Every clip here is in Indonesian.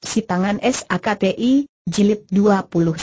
Si tangan SAKTI, jilid 21.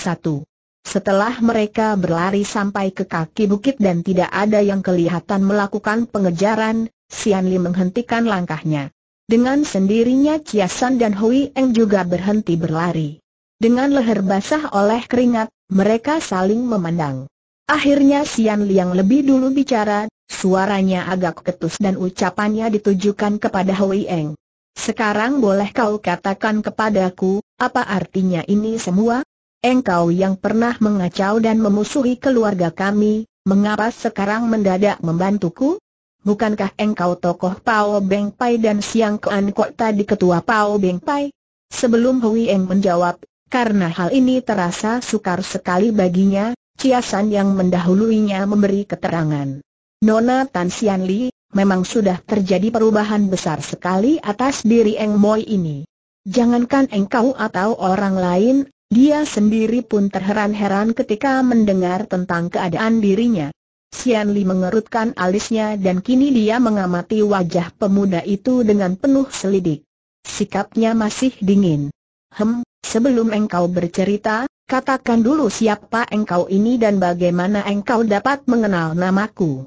Setelah mereka berlari sampai ke kaki bukit dan tidak ada yang kelihatan melakukan pengejaran, Sian Li menghentikan langkahnya. Dengan sendirinya San dan Hui Eng juga berhenti berlari. Dengan leher basah oleh keringat, mereka saling memandang. Akhirnya Sian Li yang lebih dulu bicara, suaranya agak ketus dan ucapannya ditujukan kepada Hui Eng. Sekarang boleh kau katakan kepadaku, apa artinya ini semua? Engkau yang pernah mengacau dan memusuhi keluarga kami, mengapa sekarang mendadak membantuku? Bukankah engkau tokoh Pao Beng Pai dan Siang Kuan Kok tadi ketua Pao Beng Pai? Sebelum Hui Eng menjawab, karena hal ini terasa sukar sekali baginya, San yang mendahuluinya memberi keterangan. Nona Tan Sian Li, memang sudah terjadi perubahan besar sekali atas diri Eng Moi ini. Jangankan engkau atau orang lain, dia sendiri pun terheran-heran ketika mendengar tentang keadaan dirinya. Sian Li mengerutkan alisnya dan kini dia mengamati wajah pemuda itu dengan penuh selidik. Sikapnya masih dingin. Hem, sebelum engkau bercerita, Katakan dulu siapa engkau ini dan bagaimana engkau dapat mengenal namaku.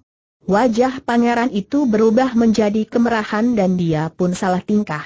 Wajah pangeran itu berubah menjadi kemerahan dan dia pun salah tingkah.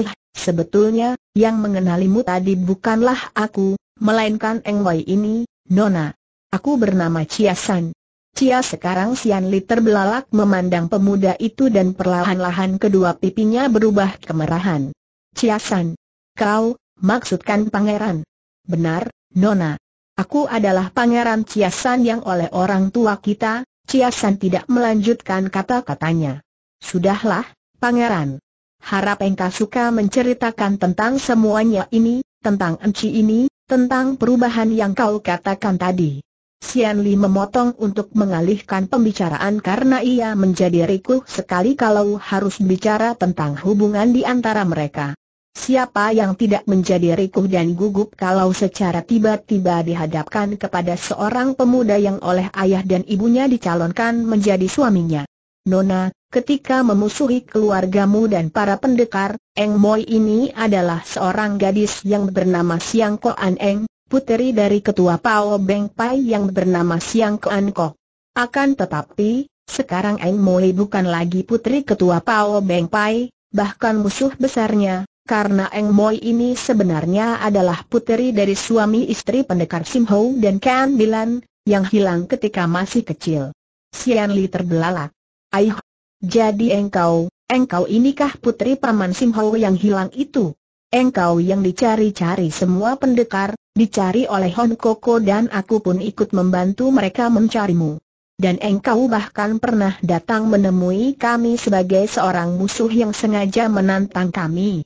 Eh, sebetulnya, yang mengenalimu tadi bukanlah aku, melainkan Engwei ini, Nona. Aku bernama Chiasan. Chia sekarang Sian Li terbelalak memandang pemuda itu dan perlahan-lahan kedua pipinya berubah kemerahan. San. Kau, maksudkan pangeran. Benar, Nona. Aku adalah pangeran San yang oleh orang tua kita, Ciasan tidak melanjutkan kata-katanya. Sudahlah, pangeran. Harap engkau suka menceritakan tentang semuanya ini, tentang enci ini, tentang perubahan yang kau katakan tadi. Sian Li memotong untuk mengalihkan pembicaraan karena ia menjadi rikuh sekali kalau harus bicara tentang hubungan di antara mereka. Siapa yang tidak menjadi rikuh dan gugup kalau secara tiba-tiba dihadapkan kepada seorang pemuda yang oleh ayah dan ibunya dicalonkan menjadi suaminya? Nona, ketika memusuhi keluargamu dan para pendekar, Eng Moi ini adalah seorang gadis yang bernama Siang An Eng, puteri dari ketua Pao Beng Pai yang bernama Siang An Ko. Akan tetapi, sekarang Eng Moi bukan lagi putri ketua Pao Beng Pai, bahkan musuh besarnya, karena Eng Moi ini sebenarnya adalah puteri dari suami istri pendekar Sim Ho dan Kan Bilan, yang hilang ketika masih kecil. Sian Li terbelalak. Aih, jadi engkau, engkau inikah putri paman Sim Ho yang hilang itu? Engkau yang dicari-cari semua pendekar, dicari oleh Hon Koko dan aku pun ikut membantu mereka mencarimu. Dan engkau bahkan pernah datang menemui kami sebagai seorang musuh yang sengaja menantang kami.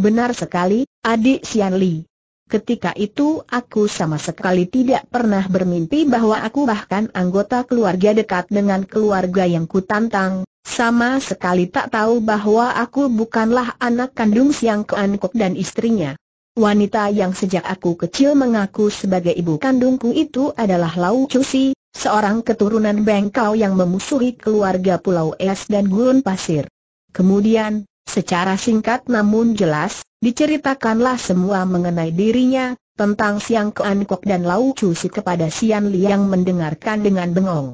Benar sekali, adik Sian Li. Ketika itu aku sama sekali tidak pernah bermimpi bahwa aku bahkan anggota keluarga dekat dengan keluarga yang kutantang, sama sekali tak tahu bahwa aku bukanlah anak kandung Siang Kuan Kok dan istrinya. Wanita yang sejak aku kecil mengaku sebagai ibu kandungku itu adalah Lau Cusi, seorang keturunan Bengkau yang memusuhi keluarga Pulau Es dan Gurun Pasir. Kemudian, Secara singkat namun jelas, diceritakanlah semua mengenai dirinya, tentang Siang Kean Kok dan Lau Chu Si kepada Sian Liang mendengarkan dengan bengong.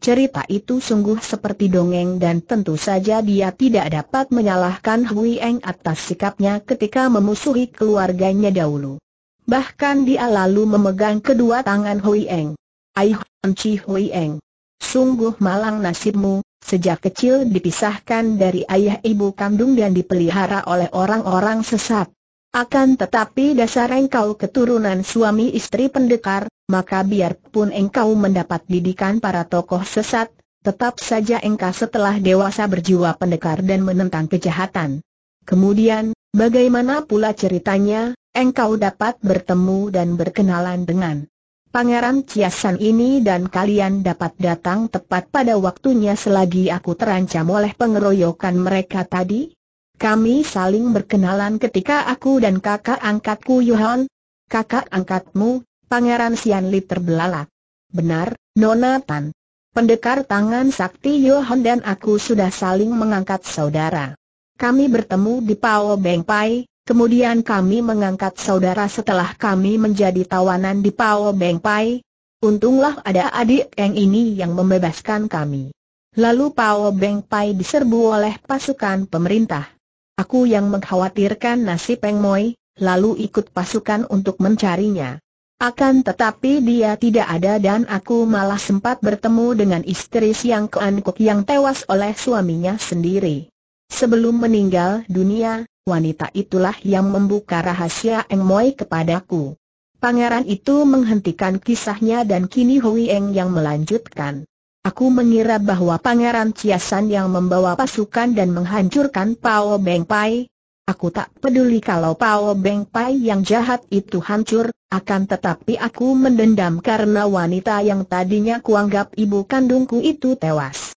Cerita itu sungguh seperti dongeng dan tentu saja dia tidak dapat menyalahkan Hui Eng atas sikapnya ketika memusuhi keluarganya dahulu. Bahkan dia lalu memegang kedua tangan Hui Eng. Aih, Anci Hui Eng. Sungguh malang nasibmu, Sejak kecil dipisahkan dari ayah ibu kandung dan dipelihara oleh orang-orang sesat. Akan tetapi dasar engkau keturunan suami istri pendekar, maka biarpun engkau mendapat didikan para tokoh sesat, tetap saja engkau setelah dewasa berjiwa pendekar dan menentang kejahatan. Kemudian, bagaimana pula ceritanya, engkau dapat bertemu dan berkenalan dengan Pangeran Ciasan ini dan kalian dapat datang tepat pada waktunya selagi aku terancam oleh pengeroyokan mereka tadi? Kami saling berkenalan ketika aku dan kakak angkatku Yuhan, kakak angkatmu, Pangeran Sianli terbelalak. Benar, Nona Tan. Pendekar tangan sakti Yohan dan aku sudah saling mengangkat saudara. Kami bertemu di Pao Beng Pai, Kemudian kami mengangkat saudara setelah kami menjadi tawanan di Pao Beng Pai. Untunglah ada adik Eng ini yang membebaskan kami. Lalu Pao Beng Pai diserbu oleh pasukan pemerintah. Aku yang mengkhawatirkan nasib Peng Moi, lalu ikut pasukan untuk mencarinya. Akan tetapi dia tidak ada dan aku malah sempat bertemu dengan istri Siang Kuan Kuk yang tewas oleh suaminya sendiri. Sebelum meninggal dunia, wanita itulah yang membuka rahasia Eng Moi kepadaku. Pangeran itu menghentikan kisahnya dan kini Hui Eng yang melanjutkan. Aku mengira bahwa Pangeran Ciasan yang membawa pasukan dan menghancurkan Pao Beng Pai. Aku tak peduli kalau Pao Beng Pai yang jahat itu hancur, akan tetapi aku mendendam karena wanita yang tadinya kuanggap ibu kandungku itu tewas.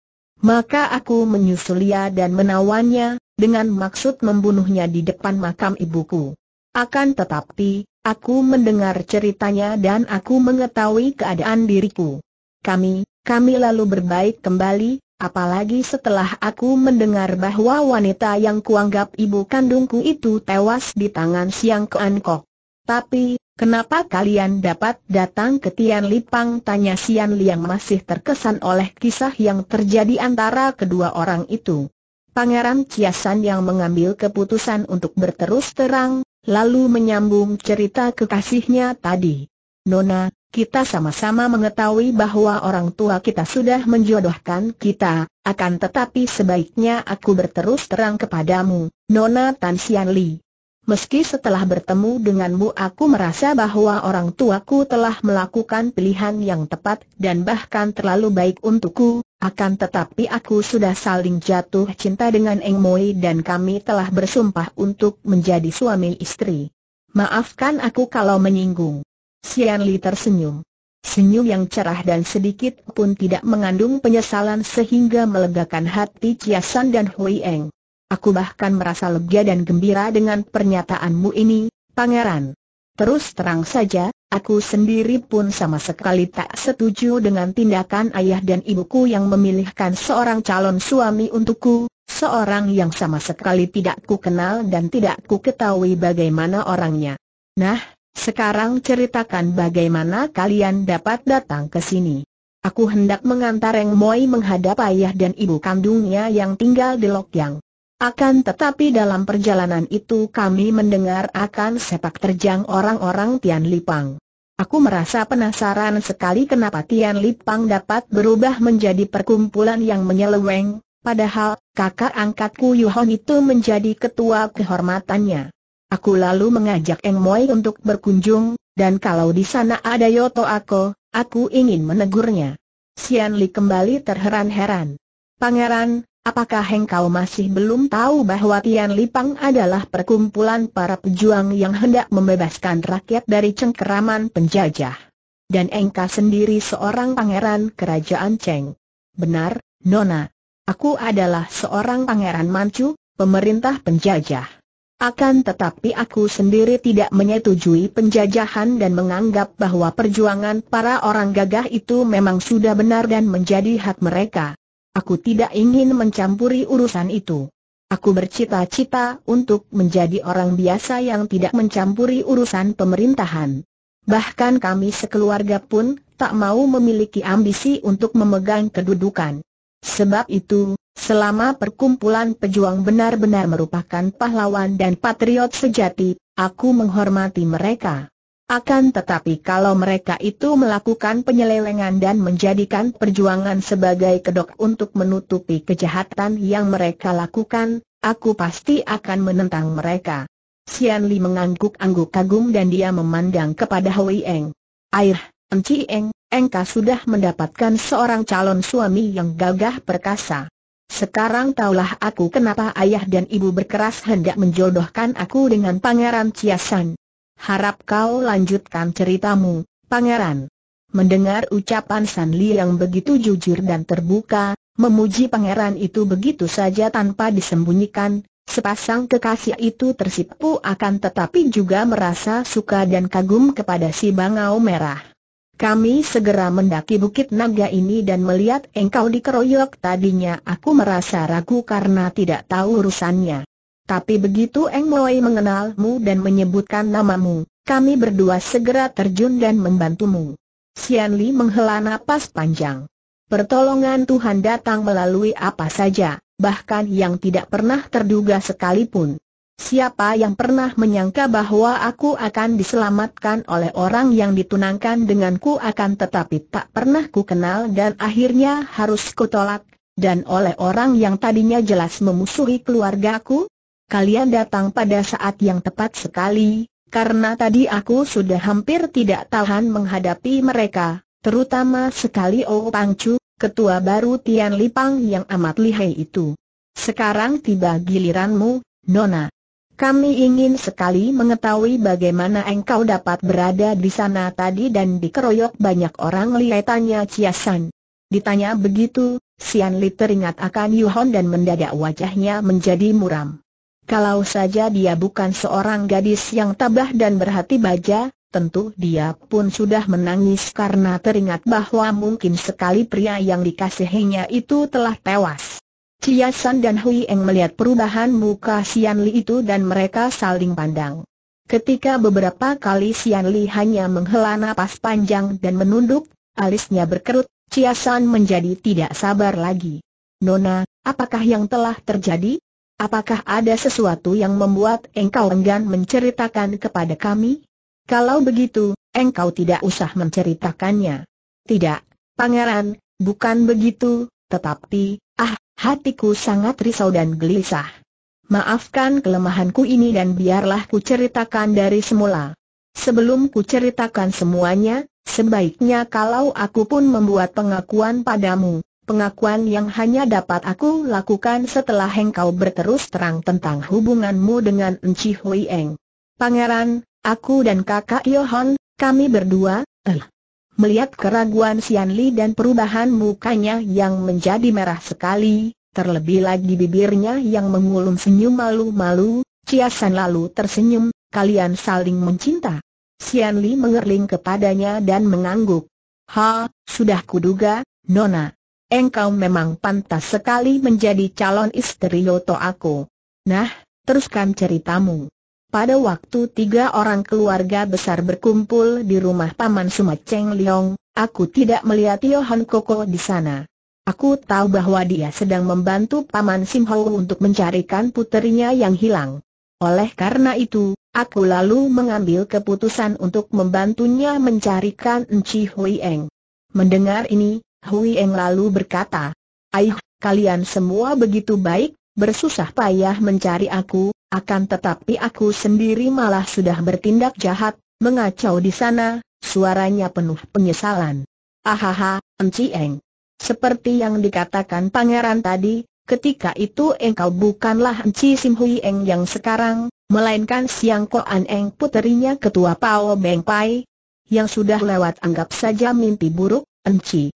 Maka aku menyusul ia dan menawannya, dengan maksud membunuhnya di depan makam ibuku. Akan tetapi, aku mendengar ceritanya dan aku mengetahui keadaan diriku. Kami, kami lalu berbaik kembali, apalagi setelah aku mendengar bahwa wanita yang kuanggap ibu kandungku itu tewas di tangan Siang Keankok. Tapi, kenapa kalian dapat datang ke Tian Lipang? Tanya Sian Liang masih terkesan oleh kisah yang terjadi antara kedua orang itu. Pangeran Kiasan yang mengambil keputusan untuk berterus terang, lalu menyambung cerita kekasihnya tadi. Nona, kita sama-sama mengetahui bahwa orang tua kita sudah menjodohkan kita, akan tetapi sebaiknya aku berterus terang kepadamu, Nona Tan Sian Li. Meski setelah bertemu denganmu aku merasa bahwa orang tuaku telah melakukan pilihan yang tepat dan bahkan terlalu baik untukku, akan tetapi aku sudah saling jatuh cinta dengan Eng Moi dan kami telah bersumpah untuk menjadi suami istri. Maafkan aku kalau menyinggung. Sian Li tersenyum. Senyum yang cerah dan sedikit pun tidak mengandung penyesalan sehingga melegakan hati San dan Hui Eng. Aku bahkan merasa lega dan gembira dengan pernyataanmu ini, pangeran. Terus terang saja, Aku sendiri pun sama sekali tak setuju dengan tindakan ayah dan ibuku yang memilihkan seorang calon suami untukku, seorang yang sama sekali tidak ku kenal dan tidak ku ketahui bagaimana orangnya. Nah, sekarang ceritakan bagaimana kalian dapat datang ke sini. Aku hendak mengantar Eng Moi menghadap ayah dan ibu kandungnya yang tinggal di Lokyang. Akan tetapi dalam perjalanan itu kami mendengar akan sepak terjang orang-orang Tian Lipang. Aku merasa penasaran sekali kenapa Tian Lipang dapat berubah menjadi perkumpulan yang menyeleweng, padahal kakak angkatku Yuhon itu menjadi ketua kehormatannya. Aku lalu mengajak Eng Moi untuk berkunjung, dan kalau di sana ada Yoto Ako, aku ingin menegurnya. Sian Li kembali terheran-heran. Pangeran, Apakah engkau masih belum tahu bahwa Tian Lipang adalah perkumpulan para pejuang yang hendak membebaskan rakyat dari cengkeraman penjajah? Dan engkau sendiri seorang pangeran kerajaan Cheng. Benar, Nona. Aku adalah seorang pangeran Manchu, pemerintah penjajah. Akan tetapi aku sendiri tidak menyetujui penjajahan dan menganggap bahwa perjuangan para orang gagah itu memang sudah benar dan menjadi hak mereka. Aku tidak ingin mencampuri urusan itu. Aku bercita-cita untuk menjadi orang biasa yang tidak mencampuri urusan pemerintahan. Bahkan kami sekeluarga pun tak mau memiliki ambisi untuk memegang kedudukan. Sebab itu, selama perkumpulan pejuang benar-benar merupakan pahlawan dan patriot sejati, aku menghormati mereka. Akan tetapi kalau mereka itu melakukan penyelewengan dan menjadikan perjuangan sebagai kedok untuk menutupi kejahatan yang mereka lakukan, aku pasti akan menentang mereka. Sian Li mengangguk-angguk kagum dan dia memandang kepada Hui Eng. Air, Enci Eng, Engka sudah mendapatkan seorang calon suami yang gagah perkasa. Sekarang taulah aku kenapa ayah dan ibu berkeras hendak menjodohkan aku dengan Pangeran Ciasan. Harap kau lanjutkan ceritamu, pangeran. Mendengar ucapan San Li yang begitu jujur dan terbuka, memuji pangeran itu begitu saja tanpa disembunyikan, sepasang kekasih itu tersipu akan tetapi juga merasa suka dan kagum kepada si bangau merah. Kami segera mendaki bukit naga ini dan melihat engkau dikeroyok tadinya aku merasa ragu karena tidak tahu urusannya. Tapi begitu Eng Moi mengenalmu dan menyebutkan namamu, kami berdua segera terjun dan membantumu. Sian Li menghela napas panjang. Pertolongan Tuhan datang melalui apa saja, bahkan yang tidak pernah terduga sekalipun. Siapa yang pernah menyangka bahwa aku akan diselamatkan oleh orang yang ditunangkan denganku akan tetapi tak pernah ku kenal dan akhirnya harus kutolak, dan oleh orang yang tadinya jelas memusuhi keluargaku, kalian datang pada saat yang tepat sekali, karena tadi aku sudah hampir tidak tahan menghadapi mereka, terutama sekali Oh Pangcu, ketua baru Tian Lipang yang amat lihai itu. Sekarang tiba giliranmu, Nona. Kami ingin sekali mengetahui bagaimana engkau dapat berada di sana tadi dan dikeroyok banyak orang lihai tanya Ciasan. Ditanya begitu, Sian Li teringat akan Yu Yuhon dan mendadak wajahnya menjadi muram. Kalau saja dia bukan seorang gadis yang tabah dan berhati baja, tentu dia pun sudah menangis karena teringat bahwa mungkin sekali pria yang dikasihinya itu telah tewas. Chia San dan Hui Eng melihat perubahan muka Xian Li itu dan mereka saling pandang. Ketika beberapa kali Xian Li hanya menghela napas panjang dan menunduk, alisnya berkerut, Chia San menjadi tidak sabar lagi. Nona, apakah yang telah terjadi? Apakah ada sesuatu yang membuat engkau enggan menceritakan kepada kami? Kalau begitu, engkau tidak usah menceritakannya. Tidak, pangeran, bukan begitu, tetapi, ah, hatiku sangat risau dan gelisah. Maafkan kelemahanku ini dan biarlah ku ceritakan dari semula. Sebelum ku ceritakan semuanya, sebaiknya kalau aku pun membuat pengakuan padamu, pengakuan yang hanya dapat aku lakukan setelah engkau berterus terang tentang hubunganmu dengan Enci Hui Eng. Pangeran, aku dan kakak Yohon, kami berdua, eh. Melihat keraguan Sian Li dan perubahan mukanya yang menjadi merah sekali, terlebih lagi bibirnya yang mengulung senyum malu-malu, Ciasan lalu tersenyum, kalian saling mencinta. Sian Li mengerling kepadanya dan mengangguk. Ha, sudah kuduga, Nona engkau memang pantas sekali menjadi calon istri Yoto aku. Nah, teruskan ceritamu. Pada waktu tiga orang keluarga besar berkumpul di rumah Paman Cheng Liong, aku tidak melihat Yohan Koko di sana. Aku tahu bahwa dia sedang membantu Paman Ho untuk mencarikan puterinya yang hilang. Oleh karena itu, aku lalu mengambil keputusan untuk membantunya mencarikan Enci Hui Eng. Mendengar ini, Hui Eng lalu berkata, Aih, kalian semua begitu baik, bersusah payah mencari aku, akan tetapi aku sendiri malah sudah bertindak jahat, mengacau di sana, suaranya penuh penyesalan. Ahaha, Enci Eng. Seperti yang dikatakan pangeran tadi, ketika itu engkau bukanlah Enci Sim Hui Eng yang sekarang, melainkan Siang Koan Eng puterinya ketua Pao Beng Pai, yang sudah lewat anggap saja mimpi buruk, Enci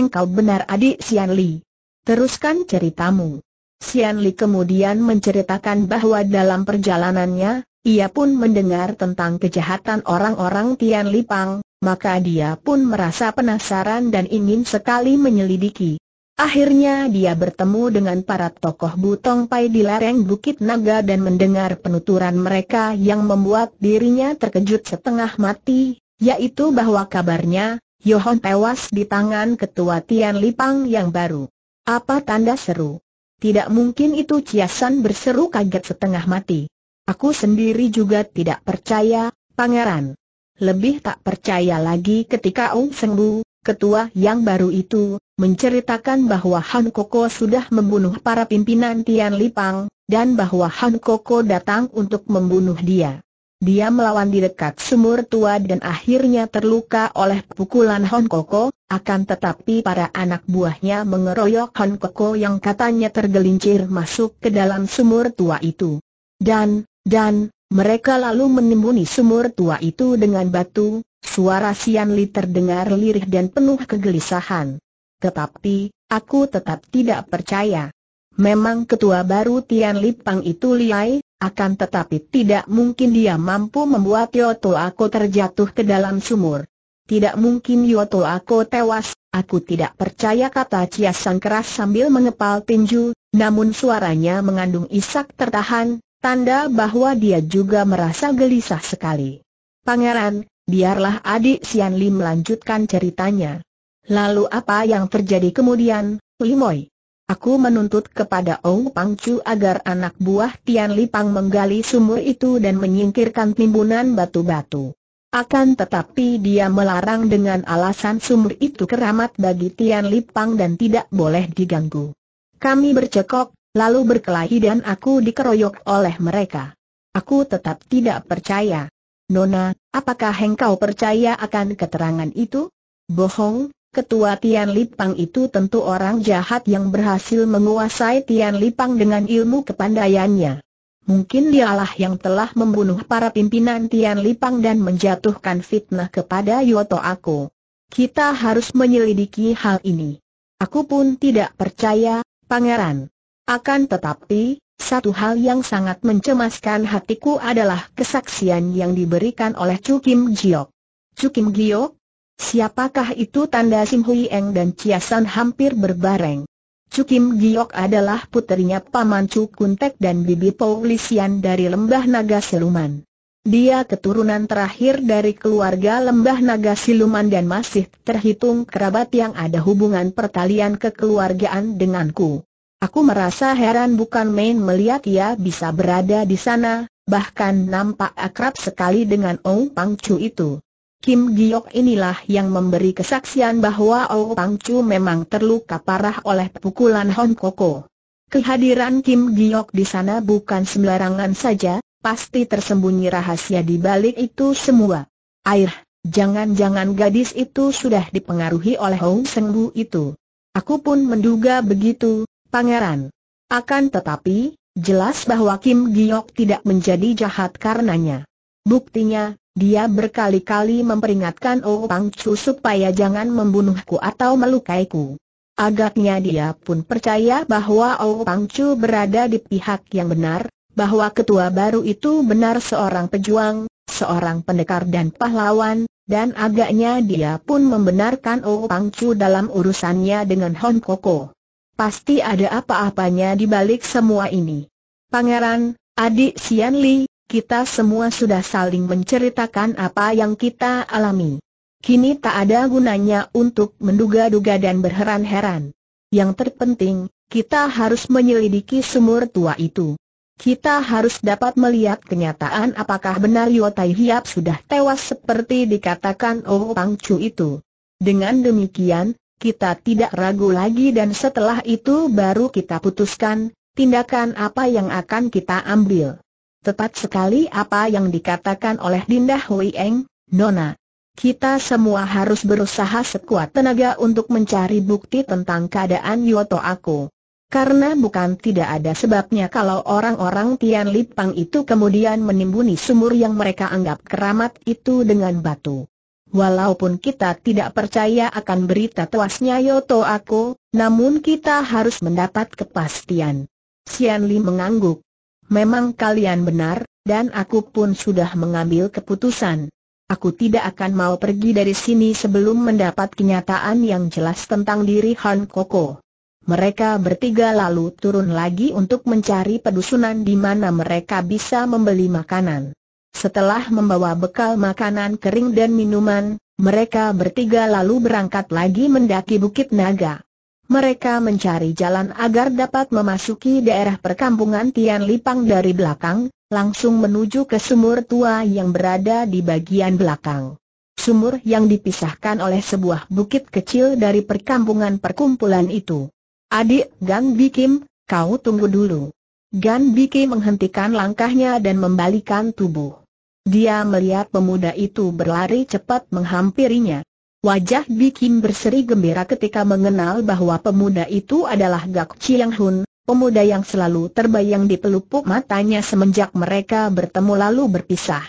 engkau benar adik Sian Li. Teruskan ceritamu. Sian Li kemudian menceritakan bahwa dalam perjalanannya, ia pun mendengar tentang kejahatan orang-orang Tian Li Pang, maka dia pun merasa penasaran dan ingin sekali menyelidiki. Akhirnya dia bertemu dengan para tokoh Butong Pai di lereng Bukit Naga dan mendengar penuturan mereka yang membuat dirinya terkejut setengah mati, yaitu bahwa kabarnya, Yohon tewas di tangan ketua Tian Lipang yang baru. Apa tanda seru? Tidak mungkin itu Ciasan berseru kaget setengah mati. Aku sendiri juga tidak percaya, pangeran. Lebih tak percaya lagi ketika Ong Sengbu, ketua yang baru itu, menceritakan bahwa Han Koko sudah membunuh para pimpinan Tian Lipang, dan bahwa Han Koko datang untuk membunuh dia. Dia melawan di dekat sumur tua dan akhirnya terluka oleh pukulan Hon Koko, akan tetapi para anak buahnya mengeroyok Hon Koko yang katanya tergelincir masuk ke dalam sumur tua itu. Dan, dan, mereka lalu menimbuni sumur tua itu dengan batu, suara Sian Li terdengar lirih dan penuh kegelisahan. Tetapi, aku tetap tidak percaya. Memang ketua baru Tian Li itu liai, akan tetapi tidak mungkin dia mampu membuat Yoto Ako terjatuh ke dalam sumur. Tidak mungkin Yoto Ako tewas, aku tidak percaya kata Sang keras sambil mengepal tinju, namun suaranya mengandung isak tertahan, tanda bahwa dia juga merasa gelisah sekali. Pangeran, biarlah adik Sian Li melanjutkan ceritanya. Lalu apa yang terjadi kemudian, Limoy? Aku menuntut kepada Ong Pangcu agar anak buah Tian Lipang menggali sumur itu dan menyingkirkan timbunan batu-batu. Akan tetapi dia melarang dengan alasan sumur itu keramat bagi Tian Lipang dan tidak boleh diganggu. Kami bercekok, lalu berkelahi dan aku dikeroyok oleh mereka. Aku tetap tidak percaya. Nona, apakah engkau percaya akan keterangan itu? Bohong, Ketua Tian Lipang itu tentu orang jahat yang berhasil menguasai Tian Lipang dengan ilmu kepandaiannya. Mungkin dialah yang telah membunuh para pimpinan Tian Lipang dan menjatuhkan fitnah kepada Yoto aku. Kita harus menyelidiki hal ini. Aku pun tidak percaya, pangeran. Akan tetapi, satu hal yang sangat mencemaskan hatiku adalah kesaksian yang diberikan oleh Chu Kim Giok. Chu Kim Giok, Siapakah itu tanda Sim Hui Eng dan Chia San hampir berbareng. Cukim Giok adalah puterinya Paman Chu Kuntek dan Bibi Paulisian dari Lembah Naga Siluman. Dia keturunan terakhir dari keluarga Lembah Naga Siluman dan masih terhitung kerabat yang ada hubungan pertalian kekeluargaan denganku. Aku merasa heran bukan main melihat ia bisa berada di sana, bahkan nampak akrab sekali dengan Ong Pang Chu itu. Kim Giok inilah yang memberi kesaksian bahwa Oh Pang Chu memang terluka parah oleh pukulan Hon Koko. Kehadiran Kim Giok di sana bukan sembarangan saja, pasti tersembunyi rahasia di balik itu semua. Air, jangan-jangan gadis itu sudah dipengaruhi oleh Hong Bu itu. Aku pun menduga begitu, pangeran. Akan tetapi, jelas bahwa Kim Giok tidak menjadi jahat karenanya. Buktinya, dia berkali-kali memperingatkan Oh Pangcu supaya jangan membunuhku atau melukaiku. Agaknya dia pun percaya bahwa Oh Pangcu berada di pihak yang benar, bahwa ketua baru itu benar seorang pejuang, seorang pendekar dan pahlawan, dan agaknya dia pun membenarkan Oh Pangcu dalam urusannya dengan Hon Koko. Pasti ada apa-apanya di balik semua ini. Pangeran, adik Sian Li, kita semua sudah saling menceritakan apa yang kita alami. Kini tak ada gunanya untuk menduga-duga dan berheran-heran. Yang terpenting, kita harus menyelidiki sumur tua itu. Kita harus dapat melihat kenyataan apakah benar Yotai Hiap sudah tewas seperti dikatakan Oh Pang Chu itu. Dengan demikian, kita tidak ragu lagi dan setelah itu baru kita putuskan, tindakan apa yang akan kita ambil. Tepat sekali apa yang dikatakan oleh Dinda Huieng, Nona. Kita semua harus berusaha sekuat tenaga untuk mencari bukti tentang keadaan Yoto aku. Karena bukan tidak ada sebabnya kalau orang-orang Tian Lipang itu kemudian menimbuni sumur yang mereka anggap keramat itu dengan batu. Walaupun kita tidak percaya akan berita tewasnya Yoto aku, namun kita harus mendapat kepastian. Xianli Li mengangguk. Memang kalian benar, dan aku pun sudah mengambil keputusan. Aku tidak akan mau pergi dari sini sebelum mendapat kenyataan yang jelas tentang diri Han Koko. Mereka bertiga lalu turun lagi untuk mencari pedusunan di mana mereka bisa membeli makanan. Setelah membawa bekal makanan kering dan minuman, mereka bertiga lalu berangkat lagi mendaki Bukit Naga. Mereka mencari jalan agar dapat memasuki daerah perkampungan Tian Lipang dari belakang, langsung menuju ke sumur tua yang berada di bagian belakang. Sumur yang dipisahkan oleh sebuah bukit kecil dari perkampungan perkumpulan itu. Adik Gang Bikim, kau tunggu dulu. Gan Biki menghentikan langkahnya dan membalikan tubuh. Dia melihat pemuda itu berlari cepat menghampirinya. Wajah Kim berseri gembira ketika mengenal bahwa pemuda itu adalah Gak Chiang Hun, pemuda yang selalu terbayang di pelupuk matanya semenjak mereka bertemu lalu berpisah.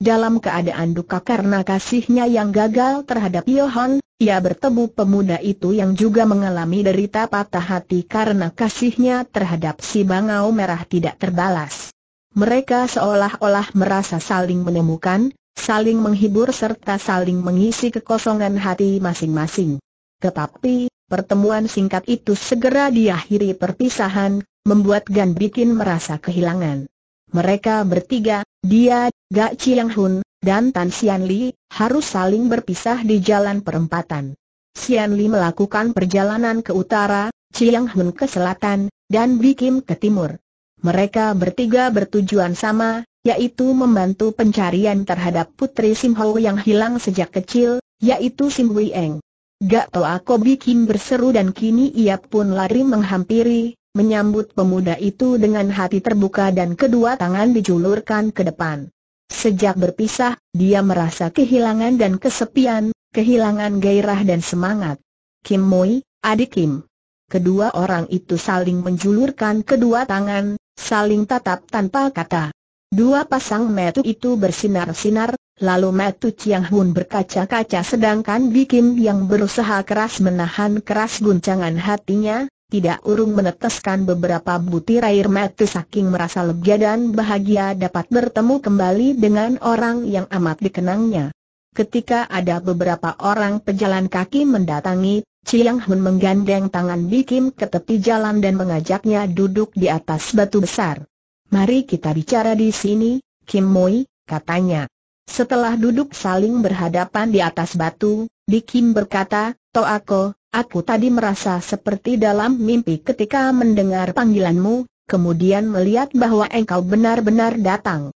Dalam keadaan duka karena kasihnya yang gagal terhadap Yohan, ia bertemu pemuda itu yang juga mengalami derita patah hati karena kasihnya terhadap si bangau merah tidak terbalas. Mereka seolah-olah merasa saling menemukan, saling menghibur serta saling mengisi kekosongan hati masing-masing. Tetapi, pertemuan singkat itu segera diakhiri perpisahan, membuat Gan Bikin merasa kehilangan. Mereka bertiga, dia, Gak Chiang Hun, dan Tan Xian Li, harus saling berpisah di jalan perempatan. Xian Li melakukan perjalanan ke utara, Chiang Hun ke selatan, dan Bikin ke timur. Mereka bertiga bertujuan sama, yaitu membantu pencarian terhadap putri Sim yang hilang sejak kecil, yaitu Sim Eng. Gak Toa aku bikin berseru dan kini ia pun lari menghampiri, menyambut pemuda itu dengan hati terbuka dan kedua tangan dijulurkan ke depan. Sejak berpisah, dia merasa kehilangan dan kesepian, kehilangan gairah dan semangat. Kim Moi, adik Kim. Kedua orang itu saling menjulurkan kedua tangan, saling tatap tanpa kata. Dua pasang metu itu bersinar-sinar, lalu metu Chiang Hun berkaca-kaca sedangkan Bikim yang berusaha keras menahan keras guncangan hatinya, tidak urung meneteskan beberapa butir air mata saking merasa lega dan bahagia dapat bertemu kembali dengan orang yang amat dikenangnya. Ketika ada beberapa orang pejalan kaki mendatangi, Chiang Hun menggandeng tangan Bikim ke tepi jalan dan mengajaknya duduk di atas batu besar. Mari kita bicara di sini, Kim Moi, katanya. Setelah duduk saling berhadapan di atas batu, di Kim berkata, Toako, aku tadi merasa seperti dalam mimpi ketika mendengar panggilanmu, kemudian melihat bahwa engkau benar-benar datang.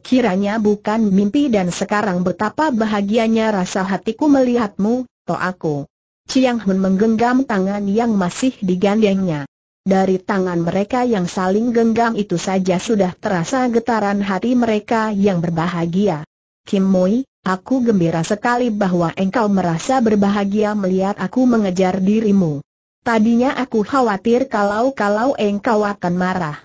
Kiranya bukan mimpi dan sekarang betapa bahagianya rasa hatiku melihatmu, Toako. Chiang Hun menggenggam tangan yang masih digandengnya. Dari tangan mereka yang saling genggam itu saja sudah terasa getaran hati mereka yang berbahagia. Kim Moi, aku gembira sekali bahwa engkau merasa berbahagia melihat aku mengejar dirimu. Tadinya aku khawatir kalau-kalau engkau akan marah.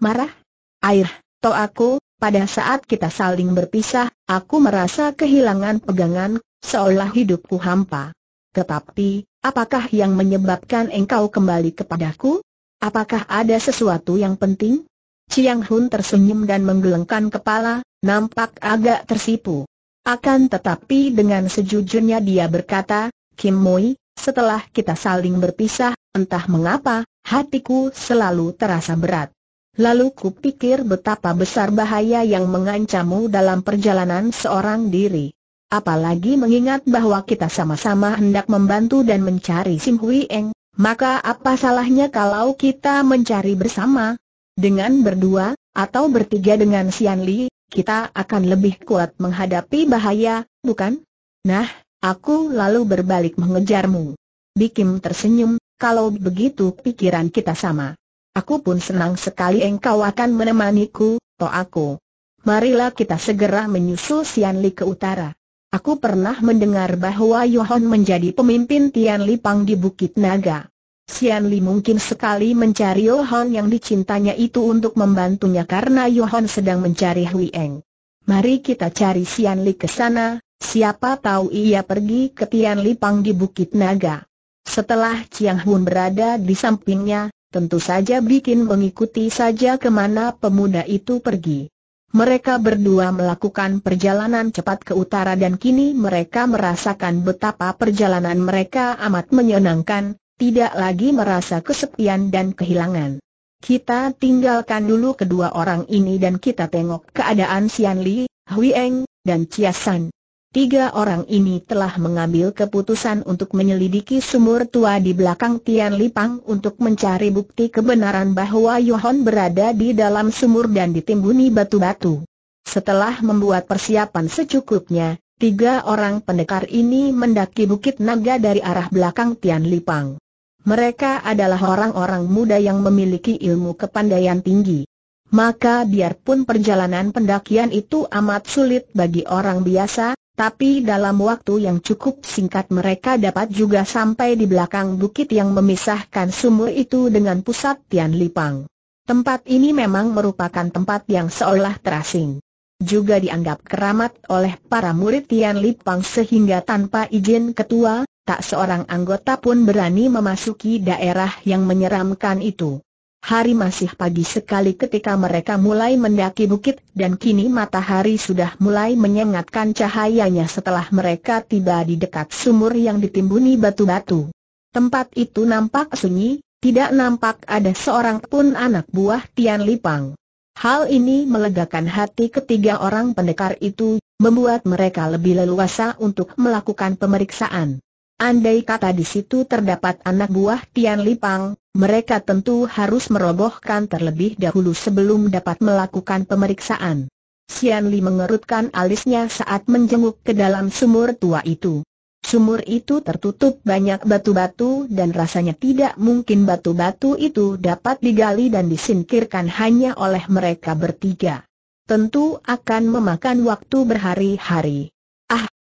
Marah? Air, to aku, pada saat kita saling berpisah, aku merasa kehilangan pegangan, seolah hidupku hampa. Tetapi, apakah yang menyebabkan engkau kembali kepadaku? Apakah ada sesuatu yang penting? Chiang Hun tersenyum dan menggelengkan kepala, nampak agak tersipu. Akan tetapi dengan sejujurnya dia berkata, Kim Mui, setelah kita saling berpisah, entah mengapa, hatiku selalu terasa berat. Lalu kupikir betapa besar bahaya yang mengancammu dalam perjalanan seorang diri. Apalagi mengingat bahwa kita sama-sama hendak membantu dan mencari Sim Hui Eng, maka apa salahnya kalau kita mencari bersama? Dengan berdua, atau bertiga dengan Sian Li, kita akan lebih kuat menghadapi bahaya, bukan? Nah, aku lalu berbalik mengejarmu. Bikim tersenyum, kalau begitu pikiran kita sama. Aku pun senang sekali engkau akan menemaniku, toh aku. Marilah kita segera menyusul Sian Li ke utara. Aku pernah mendengar bahwa Yohon menjadi pemimpin Tian Lipang di Bukit Naga. Sian Li mungkin sekali mencari Yohon yang dicintanya itu untuk membantunya karena Yohon sedang mencari Hui Eng. Mari kita cari Sian Li ke sana, siapa tahu ia pergi ke Tian Lipang di Bukit Naga. Setelah Chiang Hun berada di sampingnya, tentu saja bikin mengikuti saja kemana pemuda itu pergi. Mereka berdua melakukan perjalanan cepat ke utara dan kini mereka merasakan betapa perjalanan mereka amat menyenangkan, tidak lagi merasa kesepian dan kehilangan. Kita tinggalkan dulu kedua orang ini dan kita tengok keadaan Xian Li, Hui Eng, dan Chia San. Tiga orang ini telah mengambil keputusan untuk menyelidiki sumur tua di belakang Tian Lipang untuk mencari bukti kebenaran bahwa Yohon berada di dalam sumur dan ditimbuni batu-batu. Setelah membuat persiapan secukupnya, tiga orang pendekar ini mendaki Bukit Naga dari arah belakang Tian Lipang. Mereka adalah orang-orang muda yang memiliki ilmu kepandaian tinggi. Maka biarpun perjalanan pendakian itu amat sulit bagi orang biasa, tapi dalam waktu yang cukup singkat mereka dapat juga sampai di belakang bukit yang memisahkan sumur itu dengan pusat Tianlipang. Tempat ini memang merupakan tempat yang seolah terasing. Juga dianggap keramat oleh para murid Tianlipang sehingga tanpa izin ketua, tak seorang anggota pun berani memasuki daerah yang menyeramkan itu. Hari masih pagi sekali ketika mereka mulai mendaki bukit dan kini matahari sudah mulai menyengatkan cahayanya setelah mereka tiba di dekat sumur yang ditimbuni batu-batu. Tempat itu nampak sunyi, tidak nampak ada seorang pun anak buah Tian Lipang. Hal ini melegakan hati ketiga orang pendekar itu, membuat mereka lebih leluasa untuk melakukan pemeriksaan. Andai kata di situ terdapat anak buah Tian Lipang, mereka tentu harus merobohkan terlebih dahulu sebelum dapat melakukan pemeriksaan. Xian Li mengerutkan alisnya saat menjenguk ke dalam sumur tua itu. Sumur itu tertutup banyak batu-batu dan rasanya tidak mungkin batu-batu itu dapat digali dan disingkirkan hanya oleh mereka bertiga. Tentu akan memakan waktu berhari-hari.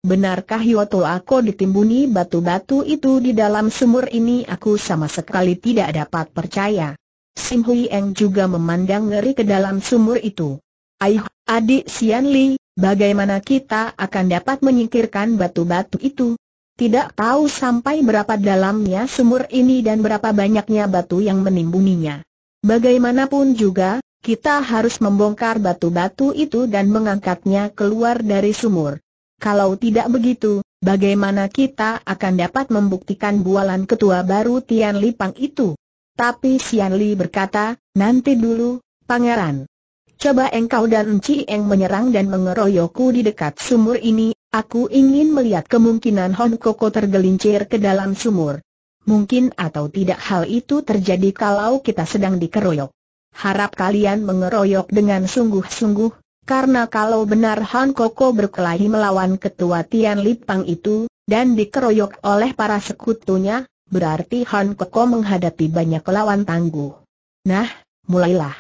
Benarkah Yoto aku ditimbuni batu-batu itu di dalam sumur ini aku sama sekali tidak dapat percaya. Sim Hui Eng juga memandang ngeri ke dalam sumur itu. Aih, adik Sian Li, bagaimana kita akan dapat menyingkirkan batu-batu itu? Tidak tahu sampai berapa dalamnya sumur ini dan berapa banyaknya batu yang menimbuninya. Bagaimanapun juga, kita harus membongkar batu-batu itu dan mengangkatnya keluar dari sumur. Kalau tidak begitu, bagaimana kita akan dapat membuktikan bualan ketua baru Tian Li Pang itu? Tapi Tian Li berkata, nanti dulu, pangeran. Coba engkau dan Enci Eng menyerang dan mengeroyokku di dekat sumur ini, aku ingin melihat kemungkinan Hon Koko tergelincir ke dalam sumur. Mungkin atau tidak hal itu terjadi kalau kita sedang dikeroyok. Harap kalian mengeroyok dengan sungguh-sungguh, karena kalau benar Han Koko berkelahi melawan ketua Tian Lipang itu, dan dikeroyok oleh para sekutunya, berarti Han Koko menghadapi banyak lawan tangguh. Nah, mulailah.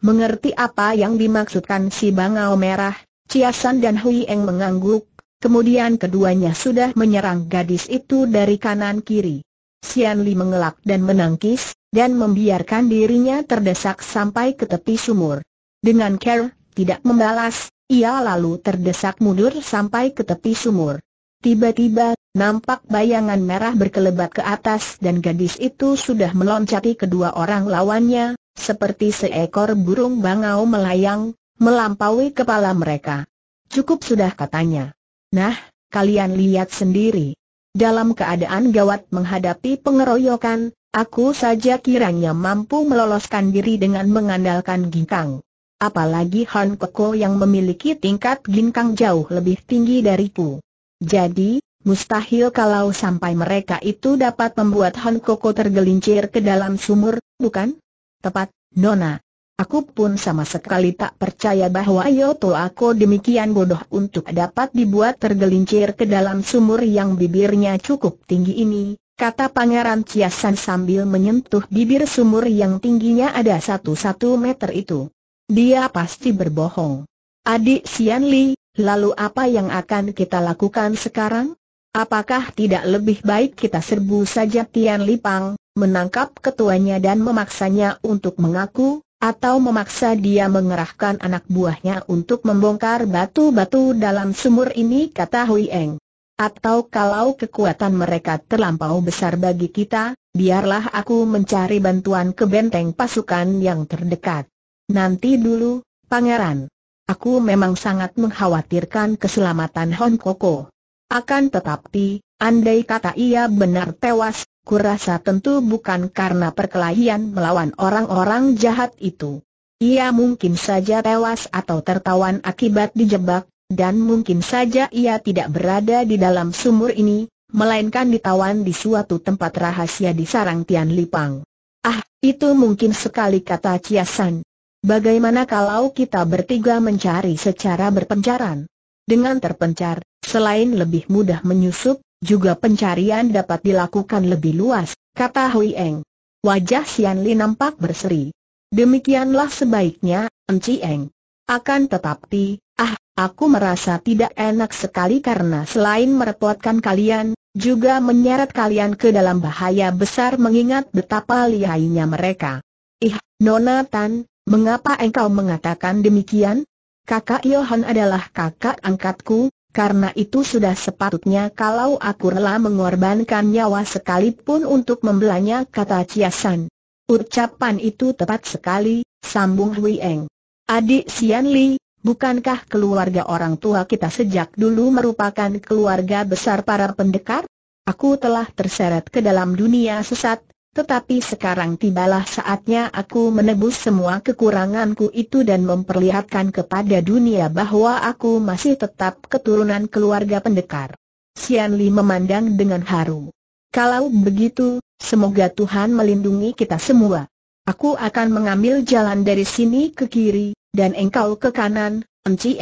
Mengerti apa yang dimaksudkan si Bangau Merah, Chia San dan Hui Eng mengangguk, kemudian keduanya sudah menyerang gadis itu dari kanan kiri. Sian Li mengelak dan menangkis, dan membiarkan dirinya terdesak sampai ke tepi sumur. Dengan care, tidak membalas, ia lalu terdesak mundur sampai ke tepi sumur. Tiba-tiba, nampak bayangan merah berkelebat ke atas dan gadis itu sudah meloncati kedua orang lawannya, seperti seekor burung bangau melayang, melampaui kepala mereka. Cukup sudah katanya. Nah, kalian lihat sendiri. Dalam keadaan gawat menghadapi pengeroyokan, aku saja kiranya mampu meloloskan diri dengan mengandalkan ginkang. Apalagi Han Koko yang memiliki tingkat ginkang jauh lebih tinggi dariku. Jadi, mustahil kalau sampai mereka itu dapat membuat Han Koko tergelincir ke dalam sumur, bukan? Tepat, Nona. Aku pun sama sekali tak percaya bahwa Yoto aku demikian bodoh untuk dapat dibuat tergelincir ke dalam sumur yang bibirnya cukup tinggi ini, kata Pangeran Ciasan sambil menyentuh bibir sumur yang tingginya ada satu-satu meter itu. Dia pasti berbohong. Adik Sian Li, lalu apa yang akan kita lakukan sekarang? Apakah tidak lebih baik kita serbu saja Tian Li Pang, menangkap ketuanya dan memaksanya untuk mengaku, atau memaksa dia mengerahkan anak buahnya untuk membongkar batu-batu dalam sumur ini kata Hui Eng. Atau kalau kekuatan mereka terlampau besar bagi kita, biarlah aku mencari bantuan ke benteng pasukan yang terdekat. Nanti dulu, Pangeran. Aku memang sangat mengkhawatirkan keselamatan Hon Koko. Akan tetapi, andai kata ia benar tewas, kurasa tentu bukan karena perkelahian melawan orang-orang jahat itu. Ia mungkin saja tewas atau tertawan akibat dijebak, dan mungkin saja ia tidak berada di dalam sumur ini, melainkan ditawan di suatu tempat rahasia di sarang Tian Lipang. Ah, itu mungkin sekali kata Ciasan. Bagaimana kalau kita bertiga mencari secara berpencaran? Dengan terpencar, selain lebih mudah menyusup, juga pencarian dapat dilakukan lebih luas, kata Hui Eng. Wajah Xian Li nampak berseri. Demikianlah sebaiknya, Enci Eng. Akan tetapi, ah, aku merasa tidak enak sekali karena selain merepotkan kalian, juga menyeret kalian ke dalam bahaya besar mengingat betapa lihainya mereka. Ih, Nona Tan, Mengapa engkau mengatakan demikian? Kakak Yohan adalah kakak angkatku, karena itu sudah sepatutnya kalau aku rela mengorbankan nyawa sekalipun untuk membelanya kata Ciasan. Ucapan itu tepat sekali, sambung Hui Eng. Adik Sian Li, bukankah keluarga orang tua kita sejak dulu merupakan keluarga besar para pendekar? Aku telah terseret ke dalam dunia sesat, tetapi sekarang tibalah saatnya aku menebus semua kekuranganku itu dan memperlihatkan kepada dunia bahwa aku masih tetap keturunan keluarga pendekar. Sian Li memandang dengan haru. Kalau begitu, semoga Tuhan melindungi kita semua. Aku akan mengambil jalan dari sini ke kiri, dan engkau ke kanan,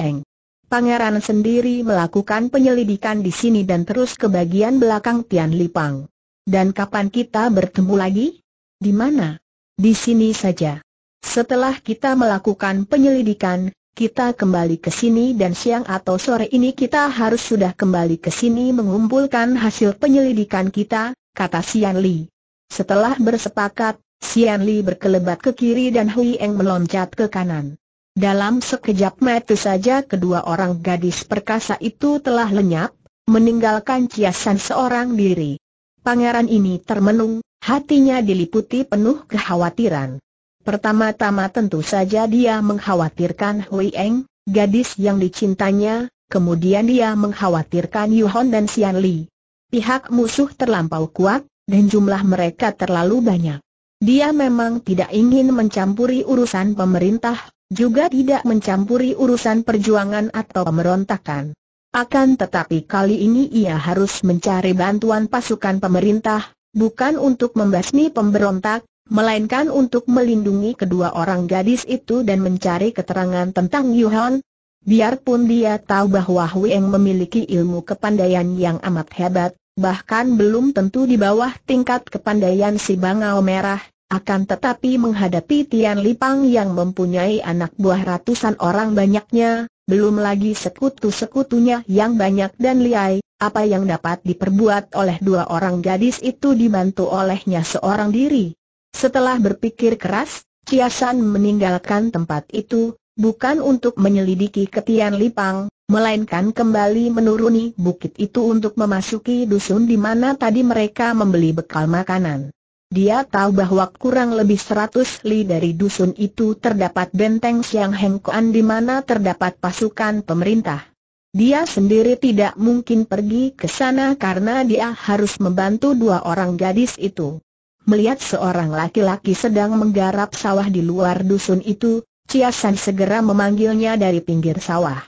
Eng. Pangeran sendiri melakukan penyelidikan di sini dan terus ke bagian belakang Tian Lipang. Dan kapan kita bertemu lagi? Di mana? Di sini saja. Setelah kita melakukan penyelidikan, kita kembali ke sini dan siang atau sore ini kita harus sudah kembali ke sini mengumpulkan hasil penyelidikan kita, kata Sian Li. Setelah bersepakat, Sian Li berkelebat ke kiri dan Hui Eng meloncat ke kanan. Dalam sekejap mata saja kedua orang gadis perkasa itu telah lenyap, meninggalkan ciasan seorang diri. Pangeran ini termenung, hatinya diliputi penuh kekhawatiran. Pertama-tama tentu saja dia mengkhawatirkan Hui Eng, gadis yang dicintanya, kemudian dia mengkhawatirkan Yu Yuhon dan Xian Li. Pihak musuh terlampau kuat, dan jumlah mereka terlalu banyak. Dia memang tidak ingin mencampuri urusan pemerintah, juga tidak mencampuri urusan perjuangan atau pemberontakan. Akan tetapi kali ini ia harus mencari bantuan pasukan pemerintah, bukan untuk membasmi pemberontak, melainkan untuk melindungi kedua orang gadis itu dan mencari keterangan tentang Yuhan. Biarpun dia tahu bahwa Hueng memiliki ilmu kepandaian yang amat hebat, bahkan belum tentu di bawah tingkat kepandaian si Bangau Merah, akan tetapi menghadapi Tian Lipang yang mempunyai anak buah ratusan orang banyaknya, belum lagi sekutu-sekutunya yang banyak dan liai, apa yang dapat diperbuat oleh dua orang gadis itu dibantu olehnya seorang diri. Setelah berpikir keras, Ciasan meninggalkan tempat itu, bukan untuk menyelidiki ketian Lipang, melainkan kembali menuruni bukit itu untuk memasuki dusun di mana tadi mereka membeli bekal makanan. Dia tahu bahwa kurang lebih seratus li dari dusun itu terdapat benteng Siang Hengkoan di mana terdapat pasukan pemerintah. Dia sendiri tidak mungkin pergi ke sana karena dia harus membantu dua orang gadis itu. Melihat seorang laki-laki sedang menggarap sawah di luar dusun itu, Ciasan segera memanggilnya dari pinggir sawah.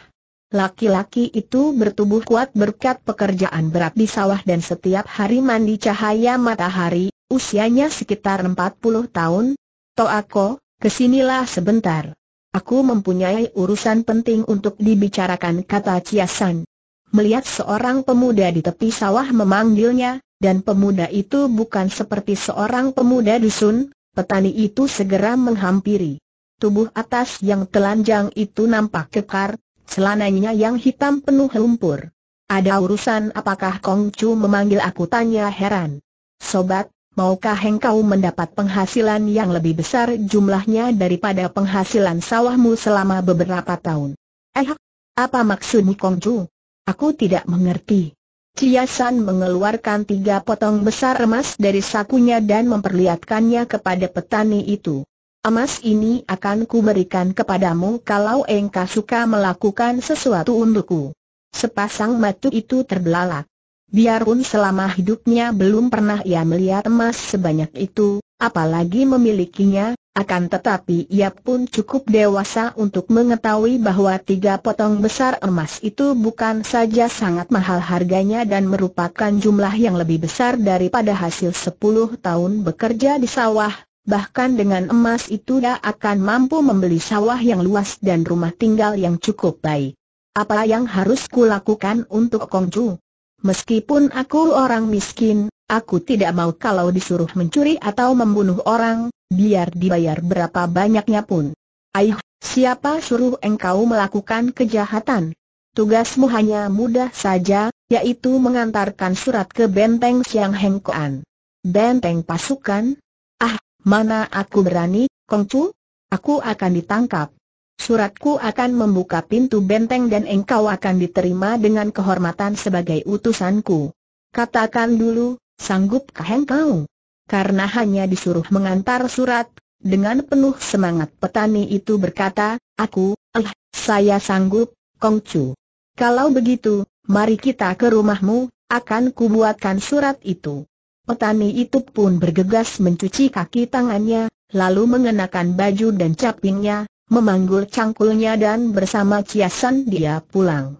Laki-laki itu bertubuh kuat berkat pekerjaan berat di sawah dan setiap hari mandi cahaya matahari, Usianya sekitar 40 tahun. Toako, kesinilah sebentar. Aku mempunyai urusan penting untuk dibicarakan kata Ciasan. Melihat seorang pemuda di tepi sawah memanggilnya, dan pemuda itu bukan seperti seorang pemuda dusun, petani itu segera menghampiri. Tubuh atas yang telanjang itu nampak kekar, celananya yang hitam penuh lumpur. Ada urusan apakah Kong Chu memanggil aku tanya heran. Sobat, maukah engkau mendapat penghasilan yang lebih besar jumlahnya daripada penghasilan sawahmu selama beberapa tahun? Eh, apa maksudmu Kongju? Aku tidak mengerti. Ciasan mengeluarkan tiga potong besar emas dari sakunya dan memperlihatkannya kepada petani itu. Emas ini akan kuberikan kepadamu kalau engkau suka melakukan sesuatu untukku. Sepasang matu itu terbelalak. Biarpun selama hidupnya belum pernah ia melihat emas sebanyak itu, apalagi memilikinya, akan tetapi ia pun cukup dewasa untuk mengetahui bahwa tiga potong besar emas itu bukan saja sangat mahal harganya dan merupakan jumlah yang lebih besar daripada hasil 10 tahun bekerja di sawah, bahkan dengan emas itu dia akan mampu membeli sawah yang luas dan rumah tinggal yang cukup baik. Apa yang harus kulakukan untuk Kongju? Meskipun aku orang miskin, aku tidak mau kalau disuruh mencuri atau membunuh orang, biar dibayar berapa banyaknya pun. Aih, siapa suruh engkau melakukan kejahatan? Tugasmu hanya mudah saja, yaitu mengantarkan surat ke benteng Siang Hengkoan. Benteng pasukan? Ah, mana aku berani, Kongcu? Aku akan ditangkap. Suratku akan membuka pintu benteng dan engkau akan diterima dengan kehormatan sebagai utusanku. Katakan dulu, sanggupkah engkau? Karena hanya disuruh mengantar surat, dengan penuh semangat petani itu berkata, aku, eh, saya sanggup, Kongcu. Kalau begitu, mari kita ke rumahmu, akan kubuatkan surat itu. Petani itu pun bergegas mencuci kaki tangannya, lalu mengenakan baju dan capingnya, memanggul cangkulnya dan bersama ciasan dia pulang.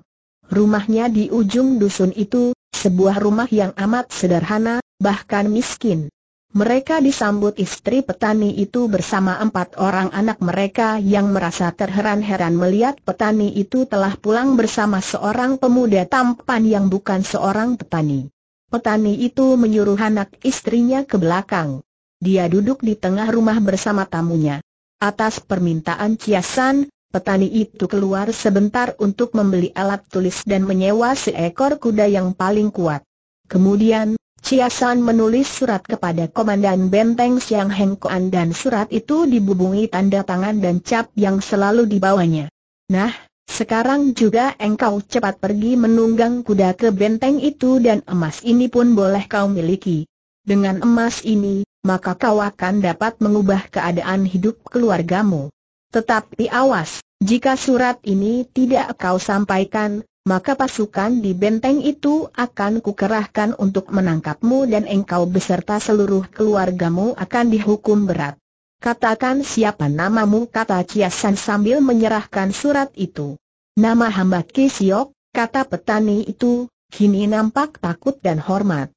Rumahnya di ujung dusun itu, sebuah rumah yang amat sederhana, bahkan miskin. Mereka disambut istri petani itu bersama empat orang anak mereka yang merasa terheran-heran melihat petani itu telah pulang bersama seorang pemuda tampan yang bukan seorang petani. Petani itu menyuruh anak istrinya ke belakang. Dia duduk di tengah rumah bersama tamunya. Atas permintaan Ciasan, petani itu keluar sebentar untuk membeli alat tulis dan menyewa seekor kuda yang paling kuat. Kemudian, Ciasan menulis surat kepada Komandan Benteng Siang Heng Koan dan surat itu dibubungi tanda tangan dan cap yang selalu dibawanya. Nah, sekarang juga engkau cepat pergi menunggang kuda ke benteng itu dan emas ini pun boleh kau miliki. Dengan emas ini, maka kau akan dapat mengubah keadaan hidup keluargamu. Tetapi awas, jika surat ini tidak kau sampaikan, maka pasukan di benteng itu akan kukerahkan untuk menangkapmu dan engkau beserta seluruh keluargamu akan dihukum berat. Katakan siapa namamu kata Ciasan sambil menyerahkan surat itu. Nama hamba Kisiok, kata petani itu, kini nampak takut dan hormat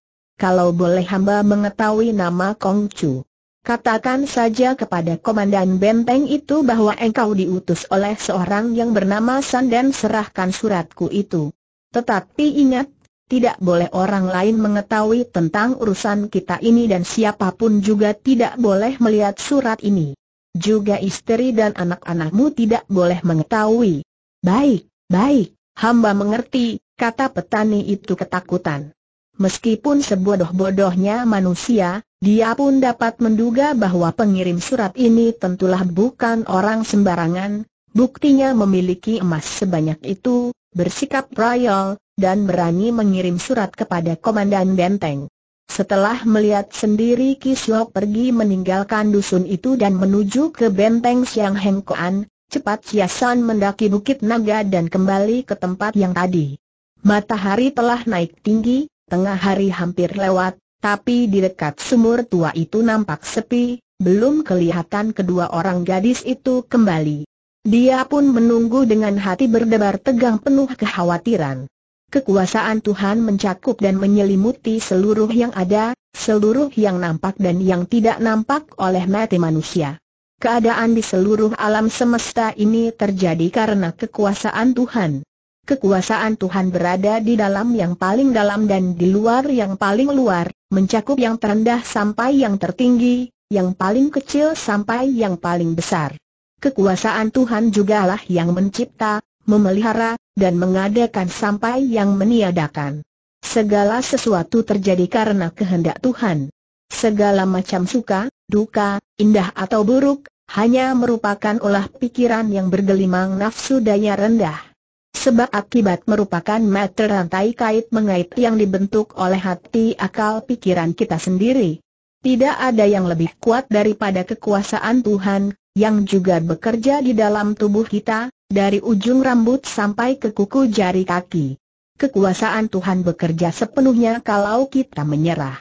kalau boleh hamba mengetahui nama Kong Chu. Katakan saja kepada komandan benteng itu bahwa engkau diutus oleh seorang yang bernama San dan serahkan suratku itu. Tetapi ingat, tidak boleh orang lain mengetahui tentang urusan kita ini dan siapapun juga tidak boleh melihat surat ini. Juga istri dan anak-anakmu tidak boleh mengetahui. Baik, baik, hamba mengerti, kata petani itu ketakutan. Meskipun sebodoh-bodohnya manusia, dia pun dapat menduga bahwa pengirim surat ini tentulah bukan orang sembarangan, buktinya memiliki emas sebanyak itu, bersikap royal, dan berani mengirim surat kepada Komandan Benteng. Setelah melihat sendiri Kisok pergi meninggalkan dusun itu dan menuju ke Benteng Siang Hengkoan, cepat Siasan mendaki Bukit Naga dan kembali ke tempat yang tadi. Matahari telah naik tinggi, tengah hari hampir lewat, tapi di dekat sumur tua itu nampak sepi, belum kelihatan kedua orang gadis itu kembali. Dia pun menunggu dengan hati berdebar tegang penuh kekhawatiran. Kekuasaan Tuhan mencakup dan menyelimuti seluruh yang ada, seluruh yang nampak dan yang tidak nampak oleh mata manusia. Keadaan di seluruh alam semesta ini terjadi karena kekuasaan Tuhan. Kekuasaan Tuhan berada di dalam yang paling dalam dan di luar yang paling luar, mencakup yang terendah sampai yang tertinggi, yang paling kecil sampai yang paling besar. Kekuasaan Tuhan jugalah yang mencipta, memelihara, dan mengadakan sampai yang meniadakan. Segala sesuatu terjadi karena kehendak Tuhan. Segala macam suka, duka, indah atau buruk, hanya merupakan olah pikiran yang bergelimang nafsu daya rendah. Sebab akibat merupakan meter rantai kait mengait yang dibentuk oleh hati akal pikiran kita sendiri. Tidak ada yang lebih kuat daripada kekuasaan Tuhan, yang juga bekerja di dalam tubuh kita, dari ujung rambut sampai ke kuku jari kaki. Kekuasaan Tuhan bekerja sepenuhnya kalau kita menyerah.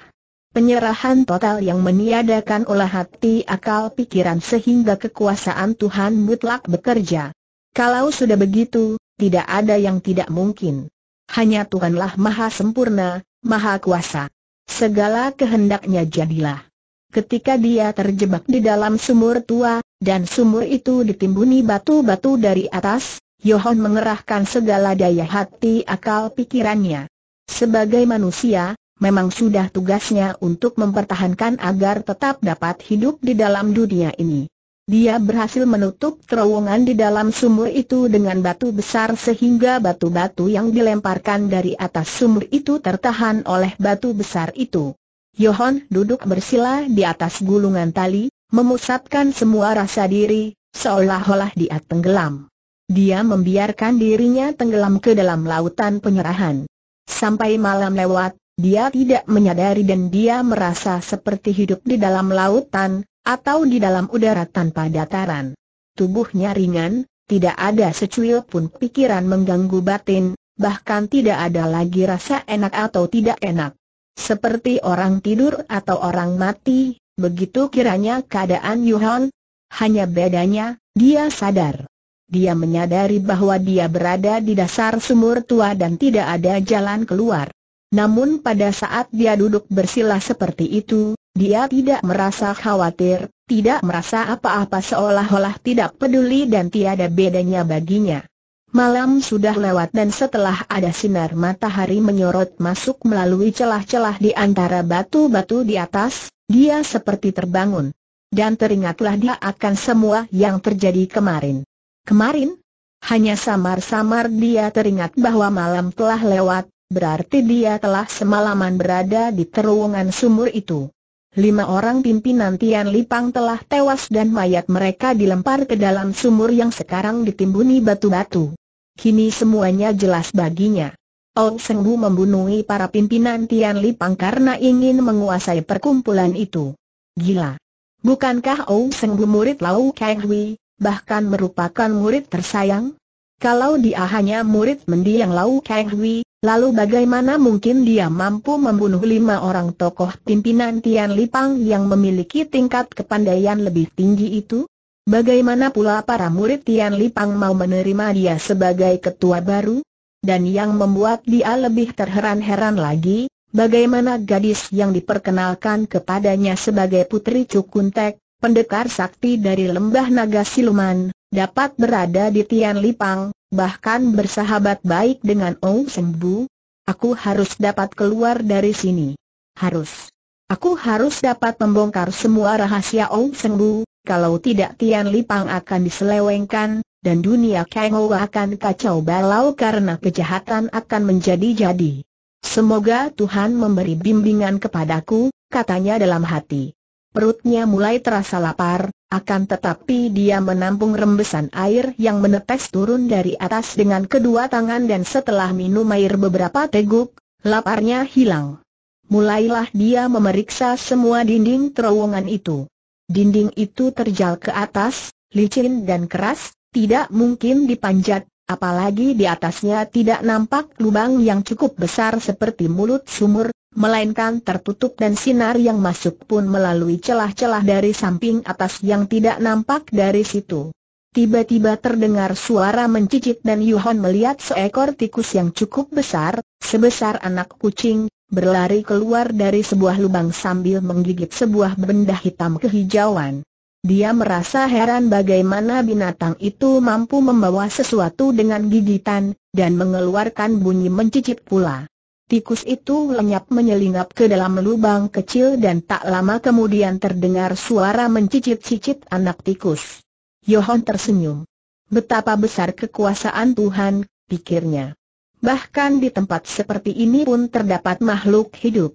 Penyerahan total yang meniadakan oleh hati akal pikiran sehingga kekuasaan Tuhan mutlak bekerja. Kalau sudah begitu, tidak ada yang tidak mungkin. Hanya Tuhanlah maha sempurna, maha kuasa. Segala kehendaknya jadilah. Ketika dia terjebak di dalam sumur tua, dan sumur itu ditimbuni batu-batu dari atas, Yohon mengerahkan segala daya hati akal pikirannya. Sebagai manusia, memang sudah tugasnya untuk mempertahankan agar tetap dapat hidup di dalam dunia ini. Dia berhasil menutup terowongan di dalam sumur itu dengan batu besar sehingga batu-batu yang dilemparkan dari atas sumur itu tertahan oleh batu besar itu. Yohon duduk bersila di atas gulungan tali, memusatkan semua rasa diri, seolah-olah dia tenggelam. Dia membiarkan dirinya tenggelam ke dalam lautan penyerahan. Sampai malam lewat, dia tidak menyadari dan dia merasa seperti hidup di dalam lautan, atau di dalam udara tanpa dataran. Tubuhnya ringan, tidak ada secuil pun pikiran mengganggu batin, bahkan tidak ada lagi rasa enak atau tidak enak. Seperti orang tidur atau orang mati, begitu kiranya keadaan Yuhon. Hanya bedanya, dia sadar. Dia menyadari bahwa dia berada di dasar sumur tua dan tidak ada jalan keluar. Namun pada saat dia duduk bersila seperti itu, dia tidak merasa khawatir, tidak merasa apa-apa seolah-olah tidak peduli dan tiada bedanya baginya. Malam sudah lewat dan setelah ada sinar matahari menyorot masuk melalui celah-celah di antara batu-batu di atas, dia seperti terbangun. Dan teringatlah dia akan semua yang terjadi kemarin. Kemarin? Hanya samar-samar dia teringat bahwa malam telah lewat, berarti dia telah semalaman berada di terowongan sumur itu lima orang pimpinan Tian Lipang telah tewas dan mayat mereka dilempar ke dalam sumur yang sekarang ditimbuni batu-batu. Kini semuanya jelas baginya. Ong Senggu membunuhi para pimpinan Tian Lipang karena ingin menguasai perkumpulan itu. Gila! Bukankah Ong Senggu murid Lau Kang Hui, bahkan merupakan murid tersayang? Kalau dia hanya murid mendiang Lau Kang Hui, Lalu bagaimana mungkin dia mampu membunuh lima orang tokoh pimpinan Tian Lipang yang memiliki tingkat kepandaian lebih tinggi itu? Bagaimana pula para murid Tian Lipang mau menerima dia sebagai ketua baru? Dan yang membuat dia lebih terheran-heran lagi, bagaimana gadis yang diperkenalkan kepadanya sebagai putri Cukuntek, pendekar sakti dari lembah naga siluman, dapat berada di Tian Lipang, bahkan bersahabat baik dengan Ong Sembu, aku harus dapat keluar dari sini. Harus. Aku harus dapat membongkar semua rahasia Ong Sembu, kalau tidak Tian Lipang akan diselewengkan, dan dunia Kengo akan kacau balau karena kejahatan akan menjadi-jadi. Semoga Tuhan memberi bimbingan kepadaku, katanya dalam hati. Perutnya mulai terasa lapar, akan tetapi dia menampung rembesan air yang menetes turun dari atas dengan kedua tangan dan setelah minum air beberapa teguk, laparnya hilang. Mulailah dia memeriksa semua dinding terowongan itu. Dinding itu terjal ke atas, licin dan keras, tidak mungkin dipanjat, apalagi di atasnya tidak nampak lubang yang cukup besar seperti mulut sumur, melainkan tertutup dan sinar yang masuk pun melalui celah-celah dari samping atas yang tidak nampak dari situ. Tiba-tiba terdengar suara mencicit dan Yuhon melihat seekor tikus yang cukup besar, sebesar anak kucing, berlari keluar dari sebuah lubang sambil menggigit sebuah benda hitam kehijauan. Dia merasa heran bagaimana binatang itu mampu membawa sesuatu dengan gigitan, dan mengeluarkan bunyi mencicit pula. Tikus itu lenyap menyelinap ke dalam lubang kecil dan tak lama kemudian terdengar suara mencicit-cicit anak tikus. Yohon tersenyum. Betapa besar kekuasaan Tuhan, pikirnya. Bahkan di tempat seperti ini pun terdapat makhluk hidup.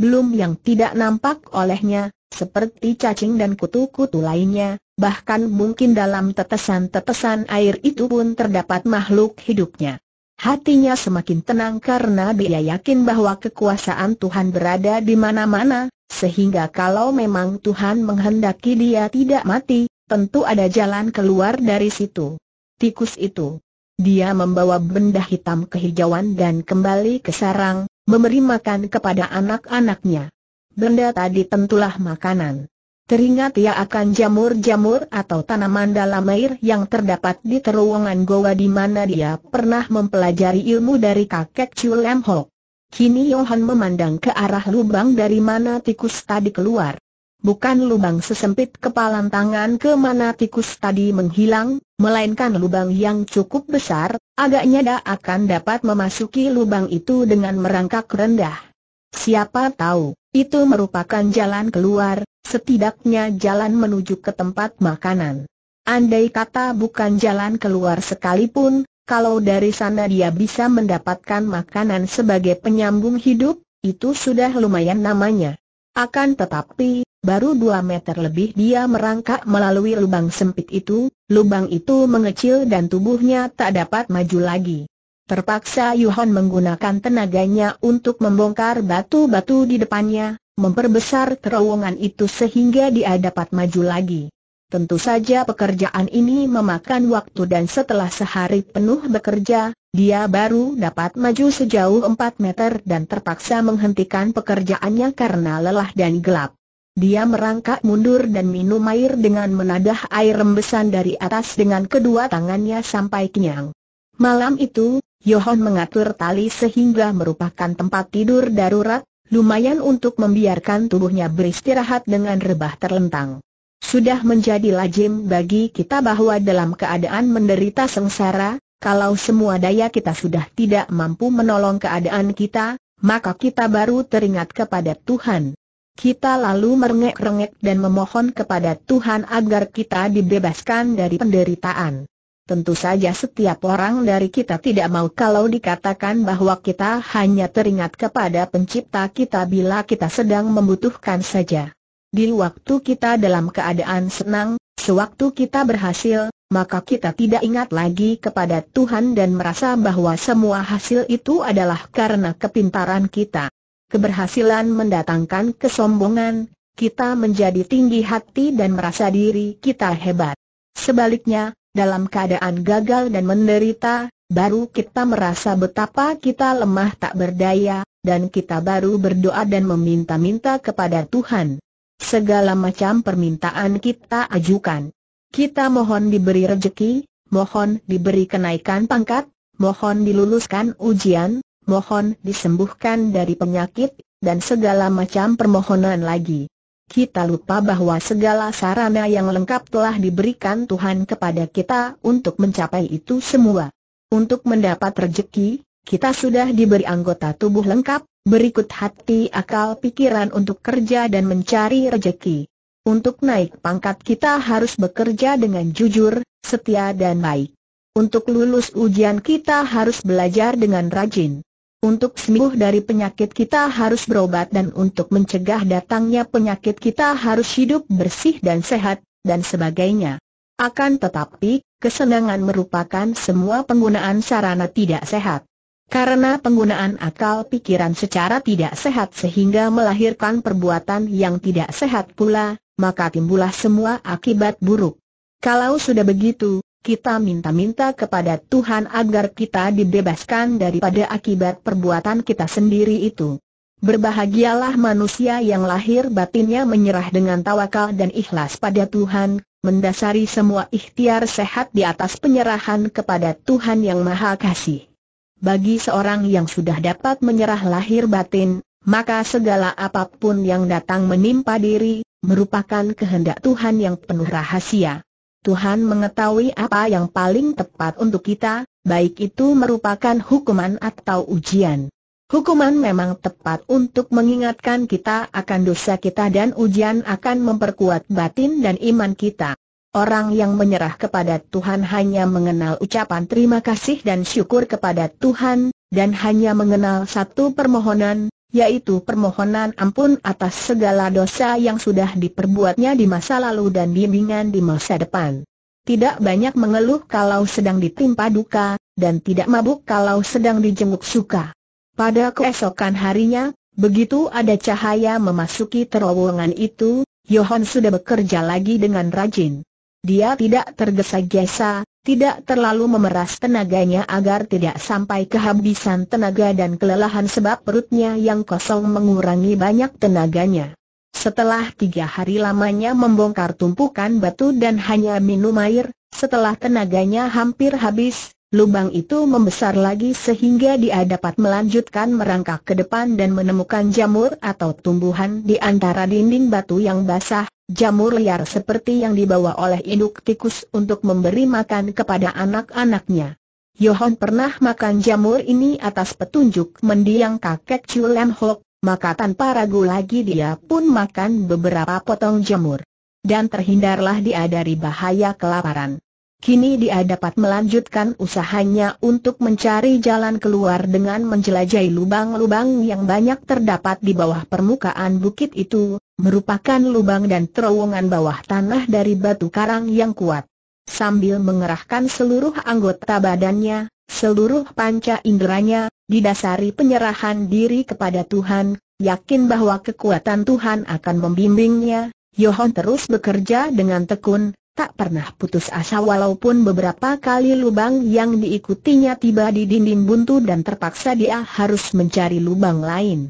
Belum yang tidak nampak olehnya, seperti cacing dan kutu-kutu lainnya, bahkan mungkin dalam tetesan-tetesan air itu pun terdapat makhluk hidupnya. Hatinya semakin tenang karena dia yakin bahwa kekuasaan Tuhan berada di mana-mana, sehingga kalau memang Tuhan menghendaki dia tidak mati, tentu ada jalan keluar dari situ. Tikus itu. Dia membawa benda hitam kehijauan dan kembali ke sarang, memberi makan kepada anak-anaknya. Benda tadi tentulah makanan. Teringat ia akan jamur-jamur atau tanaman dalam air yang terdapat di terowongan goa di mana dia pernah mempelajari ilmu dari kakek Chu Lam Ho. Kini Yohan memandang ke arah lubang dari mana tikus tadi keluar. Bukan lubang sesempit kepalan tangan ke mana tikus tadi menghilang, melainkan lubang yang cukup besar, agaknya dia akan dapat memasuki lubang itu dengan merangkak rendah. Siapa tahu, itu merupakan jalan keluar, setidaknya jalan menuju ke tempat makanan. Andai kata bukan jalan keluar sekalipun, kalau dari sana dia bisa mendapatkan makanan sebagai penyambung hidup, itu sudah lumayan namanya. Akan tetapi, baru dua meter lebih dia merangkak melalui lubang sempit itu, lubang itu mengecil dan tubuhnya tak dapat maju lagi. Terpaksa Yuhan menggunakan tenaganya untuk membongkar batu-batu di depannya, memperbesar terowongan itu sehingga dia dapat maju lagi. Tentu saja pekerjaan ini memakan waktu dan setelah sehari penuh bekerja, dia baru dapat maju sejauh 4 meter dan terpaksa menghentikan pekerjaannya karena lelah dan gelap. Dia merangkak mundur dan minum air dengan menadah air rembesan dari atas dengan kedua tangannya sampai kenyang. Malam itu, Yohon mengatur tali sehingga merupakan tempat tidur darurat, lumayan untuk membiarkan tubuhnya beristirahat dengan rebah terlentang. Sudah menjadi lazim bagi kita bahwa dalam keadaan menderita sengsara, kalau semua daya kita sudah tidak mampu menolong keadaan kita, maka kita baru teringat kepada Tuhan. Kita lalu merengek-rengek dan memohon kepada Tuhan agar kita dibebaskan dari penderitaan. Tentu saja setiap orang dari kita tidak mau kalau dikatakan bahwa kita hanya teringat kepada pencipta kita bila kita sedang membutuhkan saja. Di waktu kita dalam keadaan senang, sewaktu kita berhasil, maka kita tidak ingat lagi kepada Tuhan dan merasa bahwa semua hasil itu adalah karena kepintaran kita. Keberhasilan mendatangkan kesombongan, kita menjadi tinggi hati dan merasa diri kita hebat. Sebaliknya, dalam keadaan gagal dan menderita, baru kita merasa betapa kita lemah tak berdaya, dan kita baru berdoa dan meminta-minta kepada Tuhan. Segala macam permintaan kita ajukan. Kita mohon diberi rejeki, mohon diberi kenaikan pangkat, mohon diluluskan ujian, mohon disembuhkan dari penyakit, dan segala macam permohonan lagi kita lupa bahwa segala sarana yang lengkap telah diberikan Tuhan kepada kita untuk mencapai itu semua. Untuk mendapat rejeki, kita sudah diberi anggota tubuh lengkap, berikut hati akal pikiran untuk kerja dan mencari rejeki. Untuk naik pangkat kita harus bekerja dengan jujur, setia dan baik. Untuk lulus ujian kita harus belajar dengan rajin. Untuk sembuh dari penyakit kita harus berobat dan untuk mencegah datangnya penyakit kita harus hidup bersih dan sehat, dan sebagainya. Akan tetapi, kesenangan merupakan semua penggunaan sarana tidak sehat. Karena penggunaan akal pikiran secara tidak sehat sehingga melahirkan perbuatan yang tidak sehat pula, maka timbullah semua akibat buruk. Kalau sudah begitu, kita minta-minta kepada Tuhan agar kita dibebaskan daripada akibat perbuatan kita sendiri itu. Berbahagialah manusia yang lahir batinnya menyerah dengan tawakal dan ikhlas pada Tuhan, mendasari semua ikhtiar sehat di atas penyerahan kepada Tuhan yang Maha Kasih. Bagi seorang yang sudah dapat menyerah lahir batin, maka segala apapun yang datang menimpa diri, merupakan kehendak Tuhan yang penuh rahasia. Tuhan mengetahui apa yang paling tepat untuk kita, baik itu merupakan hukuman atau ujian. Hukuman memang tepat untuk mengingatkan kita akan dosa kita dan ujian akan memperkuat batin dan iman kita. Orang yang menyerah kepada Tuhan hanya mengenal ucapan terima kasih dan syukur kepada Tuhan, dan hanya mengenal satu permohonan, yaitu permohonan ampun atas segala dosa yang sudah diperbuatnya di masa lalu dan bimbingan di masa depan. Tidak banyak mengeluh kalau sedang ditimpa duka, dan tidak mabuk kalau sedang dijenguk suka. Pada keesokan harinya, begitu ada cahaya memasuki terowongan itu, Yohan sudah bekerja lagi dengan rajin. Dia tidak tergesa-gesa, tidak terlalu memeras tenaganya agar tidak sampai kehabisan tenaga dan kelelahan sebab perutnya yang kosong mengurangi banyak tenaganya. Setelah tiga hari lamanya membongkar tumpukan batu dan hanya minum air, setelah tenaganya hampir habis, lubang itu membesar lagi sehingga dia dapat melanjutkan merangkak ke depan dan menemukan jamur atau tumbuhan di antara dinding batu yang basah, jamur liar seperti yang dibawa oleh induk tikus untuk memberi makan kepada anak-anaknya. Yohon pernah makan jamur ini atas petunjuk mendiang kakek Chulam Hok, maka tanpa ragu lagi dia pun makan beberapa potong jamur. Dan terhindarlah dia dari bahaya kelaparan. Kini dia dapat melanjutkan usahanya untuk mencari jalan keluar dengan menjelajahi lubang-lubang yang banyak terdapat di bawah permukaan bukit itu, merupakan lubang dan terowongan bawah tanah dari batu karang yang kuat. Sambil mengerahkan seluruh anggota badannya, seluruh panca inderanya, didasari penyerahan diri kepada Tuhan, yakin bahwa kekuatan Tuhan akan membimbingnya, Yohon terus bekerja dengan tekun, tak pernah putus asa walaupun beberapa kali lubang yang diikutinya tiba di dinding buntu dan terpaksa dia harus mencari lubang lain.